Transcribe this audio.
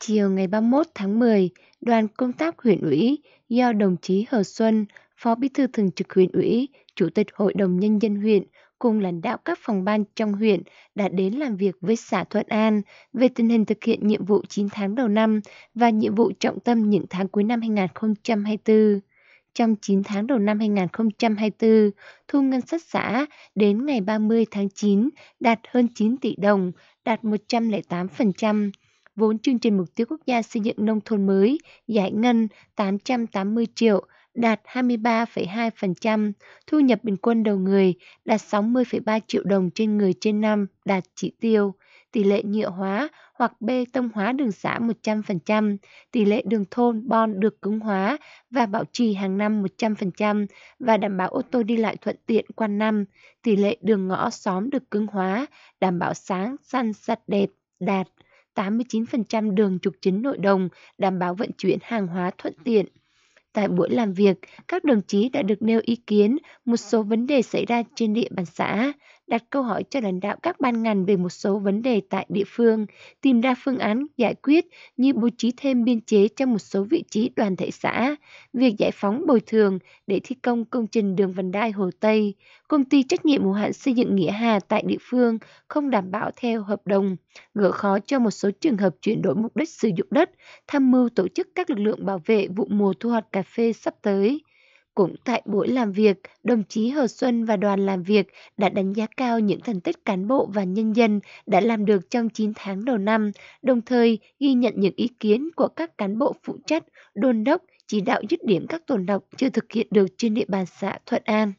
Chiều ngày 31 tháng 10, đoàn công tác huyện ủy do đồng chí Hờ Xuân, Phó Bí thư Thường trực huyện ủy, Chủ tịch Hội đồng Nhân dân huyện cùng lãnh đạo các phòng ban trong huyện đã đến làm việc với xã Thuận An về tình hình thực hiện nhiệm vụ 9 tháng đầu năm và nhiệm vụ trọng tâm những tháng cuối năm 2024. Trong 9 tháng đầu năm 2024, thu ngân sách xã đến ngày 30 tháng 9 đạt hơn 9 tỷ đồng, đạt 108%, vốn chương trình mục tiêu quốc gia xây dựng nông thôn mới, giải ngân 880 triệu, đạt 23,2%, thu nhập bình quân đầu người đạt 60,3 triệu đồng trên người trên năm, đạt chỉ tiêu, tỷ lệ nhựa hóa hoặc bê tông hóa đường xã 100%, tỷ lệ đường thôn bon được cứng hóa và bảo trì hàng năm 100% và đảm bảo ô tô đi lại thuận tiện quanh năm, tỷ lệ đường ngõ xóm được cứng hóa, đảm bảo sáng, xanh, sạch đẹp đạt 89% đường trục chính nội đồng, đảm bảo vận chuyển hàng hóa thuận tiện. Tại buổi làm việc, các đồng chí đã được nêu ý kiến một số vấn đề xảy ra trên địa bàn xã, đặt câu hỏi cho lãnh đạo các ban ngành về một số vấn đề tại địa phương, tìm ra phương án giải quyết như bố trí thêm biên chế cho một số vị trí đoàn thể xã, việc giải phóng bồi thường để thi công công trình đường vành đai Hồ Tây, công ty trách nhiệm hữu hạn xây dựng Nghĩa Hà tại địa phương không đảm bảo theo hợp đồng, gỡ khó cho một số trường hợp chuyển đổi mục đích sử dụng đất, tham mưu tổ chức các lực lượng bảo vệ vụ mùa thu hoạch cà phê sắp tới. Cũng tại buổi làm việc, đồng chí Hồ Xuân và đoàn làm việc đã đánh giá cao những thành tích cán bộ và nhân dân đã làm được trong 9 tháng đầu năm, đồng thời ghi nhận những ý kiến của các cán bộ phụ trách, đôn đốc, chỉ đạo dứt điểm các tồn động chưa thực hiện được trên địa bàn xã Thuận An.